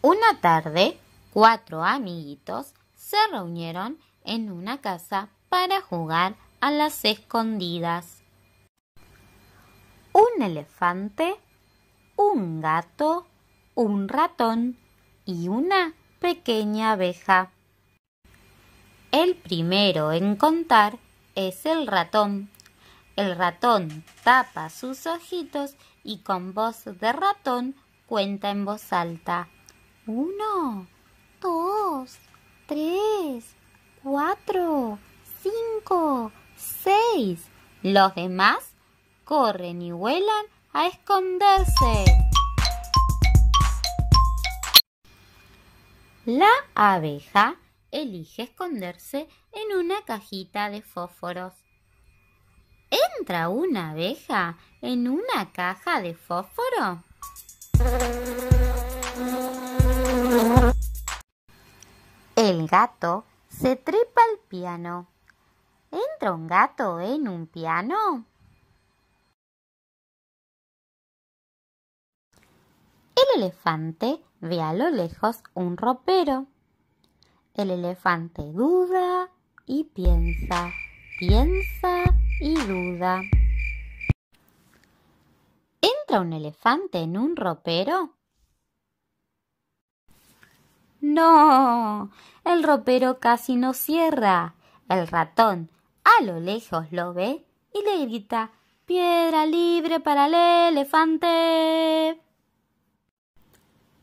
Una tarde, cuatro amiguitos se reunieron en una casa para jugar a las escondidas. Un elefante, un gato, un ratón y una pequeña abeja. El primero en contar es el ratón. El ratón tapa sus ojitos y con voz de ratón cuenta en voz alta. Uno, dos, tres, cuatro, cinco, seis. Los demás corren y vuelan a esconderse. La abeja elige esconderse en una cajita de fósforos. ¿Entra una abeja en una caja de fósforo? El gato se trepa al piano. ¿Entra un gato en un piano? El elefante ve a lo lejos un ropero. El elefante duda y piensa, piensa y duda. ¿Entra un elefante en un ropero? No, el ropero casi no cierra. El ratón a lo lejos lo ve y le grita Piedra libre para el elefante.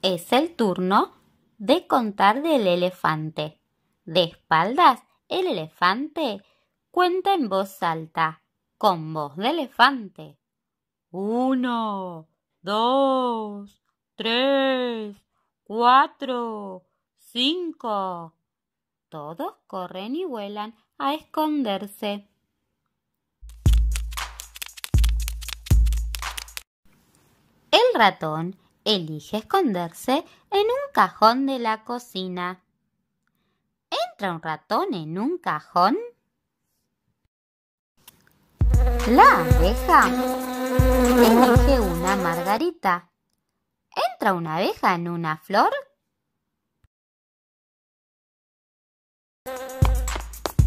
Es el turno de contar del elefante. De espaldas, el elefante cuenta en voz alta, con voz de elefante. Uno, dos, tres, cuatro, cinco. Todos corren y vuelan a esconderse. El ratón elige esconderse en un cajón de la cocina. ¿Entra un ratón en un cajón? La abeja elige una margarita. ¿Entra una abeja en una flor?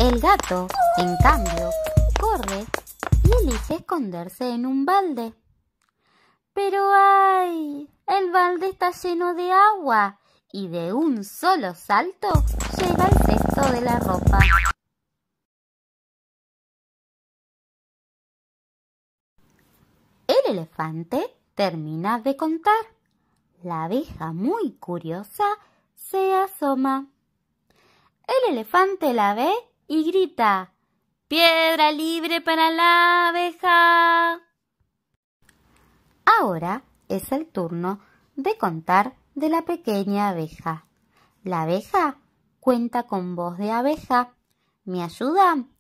El gato, en cambio, corre y elige esconderse en un balde. Pero ay, el balde está lleno de agua y de un solo salto llega el cesto de la ropa. El elefante termina de contar. La abeja muy curiosa se asoma. El elefante la ve y grita Piedra libre para la abeja. Ahora es el turno de contar de la pequeña abeja. La abeja cuenta con voz de abeja. ¿Me ayudan?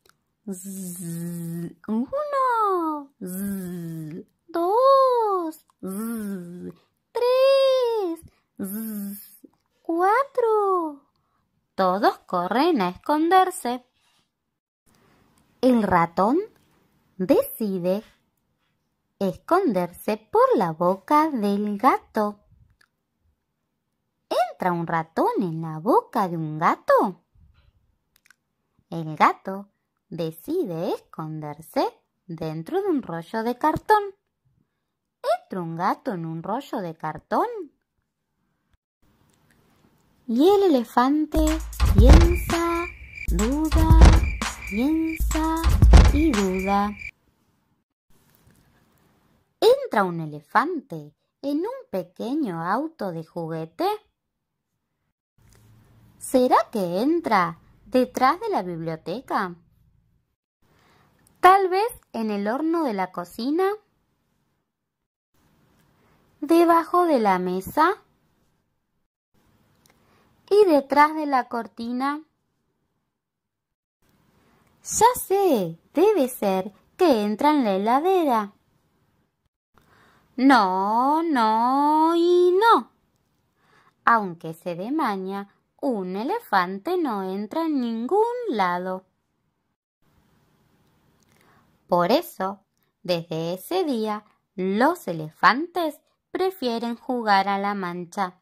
uno, dos, tres, cuatro. Todos corren a esconderse el ratón decide esconderse por la boca del gato. ¿Entra un ratón en la boca de un gato? El gato decide esconderse dentro de un rollo de cartón. ¿Entra un gato en un rollo de cartón? Y el elefante piensa, duda, piensa y duda. ¿Entra un elefante en un pequeño auto de juguete? ¿Será que entra detrás de la biblioteca? Tal vez en el horno de la cocina. Debajo de la mesa. Y detrás de la cortina. Ya sé, debe ser que entra en la heladera. No, no y no. Aunque se demaña, un elefante no entra en ningún lado. Por eso, desde ese día, los elefantes prefieren jugar a la mancha.